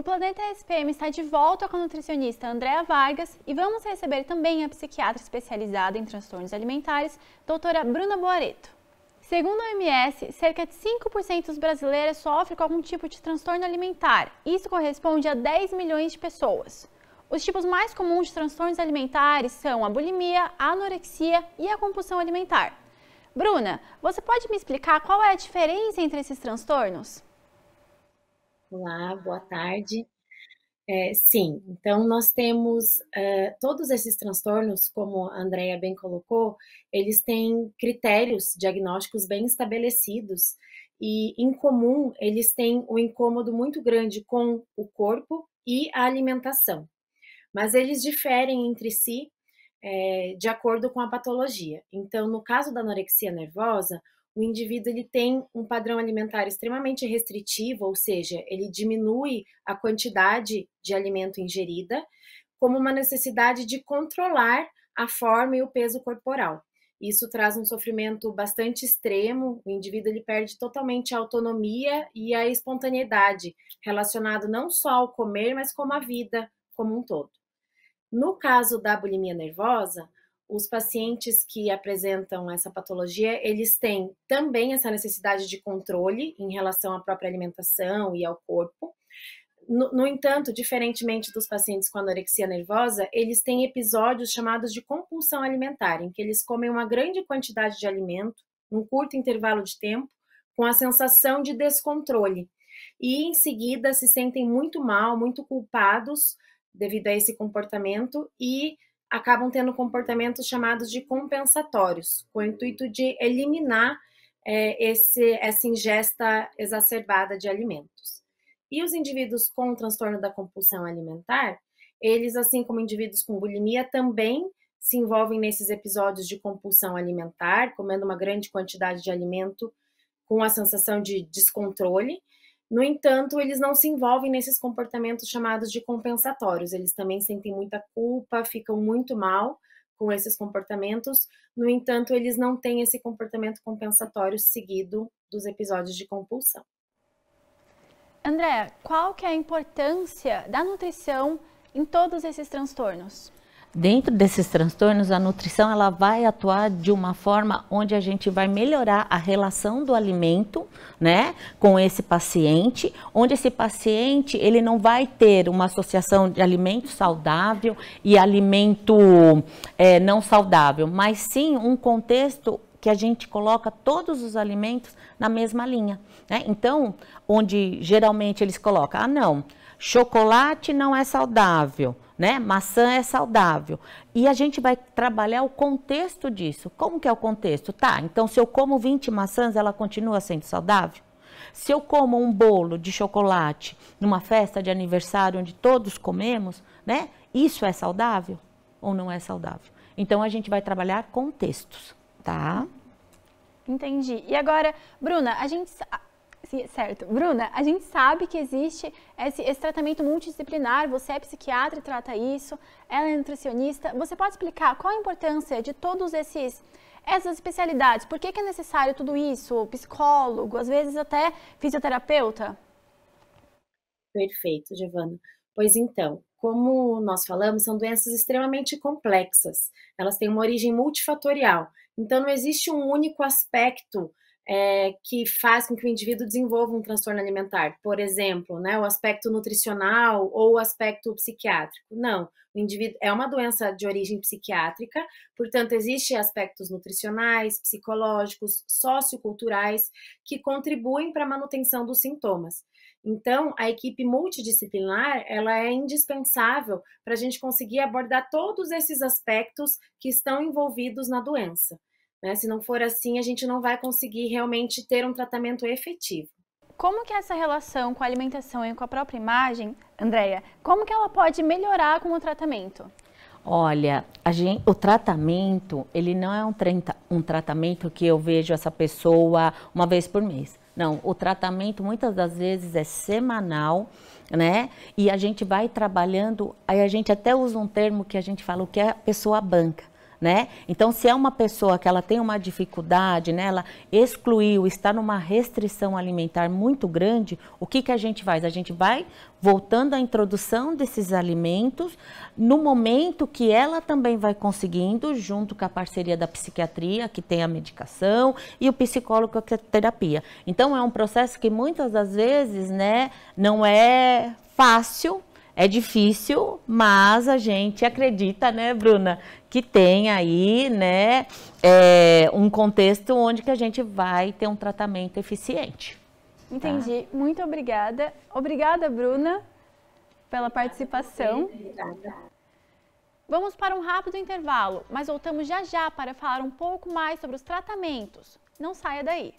O Planeta SPM está de volta com a nutricionista Andréa Vargas e vamos receber também a psiquiatra especializada em transtornos alimentares, doutora Bruna Boareto. Segundo a OMS, cerca de 5% dos brasileiros sofrem com algum tipo de transtorno alimentar. Isso corresponde a 10 milhões de pessoas. Os tipos mais comuns de transtornos alimentares são a bulimia, a anorexia e a compulsão alimentar. Bruna, você pode me explicar qual é a diferença entre esses transtornos? Olá, boa tarde. É, sim, então nós temos uh, todos esses transtornos, como a Andrea bem colocou, eles têm critérios diagnósticos bem estabelecidos e, em comum, eles têm um incômodo muito grande com o corpo e a alimentação, mas eles diferem entre si é, de acordo com a patologia. Então, no caso da anorexia nervosa, o indivíduo ele tem um padrão alimentar extremamente restritivo, ou seja, ele diminui a quantidade de alimento ingerida, como uma necessidade de controlar a forma e o peso corporal. Isso traz um sofrimento bastante extremo, o indivíduo ele perde totalmente a autonomia e a espontaneidade, relacionado não só ao comer, mas como à vida como um todo. No caso da bulimia nervosa, os pacientes que apresentam essa patologia, eles têm também essa necessidade de controle em relação à própria alimentação e ao corpo. No, no, entanto, diferentemente dos pacientes com anorexia nervosa, eles têm episódios chamados de compulsão alimentar, em que eles comem uma grande quantidade de alimento num curto intervalo de tempo, com a sensação de descontrole. E em seguida se sentem muito mal, muito culpados devido a esse comportamento e acabam tendo comportamentos chamados de compensatórios, com o intuito de eliminar é, esse, essa ingesta exacerbada de alimentos. E os indivíduos com transtorno da compulsão alimentar, eles, assim como indivíduos com bulimia, também se envolvem nesses episódios de compulsão alimentar, comendo uma grande quantidade de alimento com a sensação de descontrole, no entanto, eles não se envolvem nesses comportamentos chamados de compensatórios. Eles também sentem muita culpa, ficam muito mal com esses comportamentos. No entanto, eles não têm esse comportamento compensatório seguido dos episódios de compulsão. André, qual que é a importância da nutrição em todos esses transtornos? Dentro desses transtornos, a nutrição ela vai atuar de uma forma onde a gente vai melhorar a relação do alimento, né, com esse paciente, onde esse paciente ele não vai ter uma associação de alimento saudável e alimento é, não saudável, mas sim um contexto que a gente coloca todos os alimentos na mesma linha. Né? Então, onde geralmente eles colocam, ah, não, chocolate não é saudável né? Maçã é saudável. E a gente vai trabalhar o contexto disso. Como que é o contexto? Tá, então se eu como 20 maçãs, ela continua sendo saudável? Se eu como um bolo de chocolate numa festa de aniversário onde todos comemos, né? Isso é saudável ou não é saudável? Então a gente vai trabalhar contextos, tá? Entendi. E agora, Bruna, a gente Certo. Bruna, a gente sabe que existe esse, esse tratamento multidisciplinar, você é psiquiatra e trata isso, ela é nutricionista. Você pode explicar qual a importância de todos esses essas especialidades? Por que, que é necessário tudo isso? Psicólogo, às vezes até fisioterapeuta? Perfeito, Giovana. Pois então, como nós falamos, são doenças extremamente complexas. Elas têm uma origem multifatorial. Então, não existe um único aspecto é, que faz com que o indivíduo desenvolva um transtorno alimentar, por exemplo, né, o aspecto nutricional ou o aspecto psiquiátrico. Não, o indivíduo é uma doença de origem psiquiátrica, portanto, existem aspectos nutricionais, psicológicos, socioculturais que contribuem para a manutenção dos sintomas. Então, a equipe multidisciplinar ela é indispensável para a gente conseguir abordar todos esses aspectos que estão envolvidos na doença. Né? Se não for assim, a gente não vai conseguir realmente ter um tratamento efetivo. Como que é essa relação com a alimentação e com a própria imagem, Andréia, como que ela pode melhorar com o tratamento? Olha, gente, o tratamento, ele não é um, um tratamento que eu vejo essa pessoa uma vez por mês. Não, o tratamento muitas das vezes é semanal, né? E a gente vai trabalhando, aí a gente até usa um termo que a gente fala o que é a pessoa banca né? Então, se é uma pessoa que ela tem uma dificuldade, né? Ela excluiu, está numa restrição alimentar muito grande, o que, que a gente faz? A gente vai voltando à introdução desses alimentos no momento que ela também vai conseguindo, junto com a parceria da psiquiatria, que tem a medicação, e o psicólogo que é a terapia. Então, é um processo que muitas das vezes, né, não é fácil é difícil, mas a gente acredita, né, Bruna, que tem aí, né, é, um contexto onde que a gente vai ter um tratamento eficiente. Tá? Entendi. Tá? Muito obrigada. Obrigada, Bruna, pela participação. Obrigada. Vamos para um rápido intervalo, mas voltamos já já para falar um pouco mais sobre os tratamentos. Não saia daí.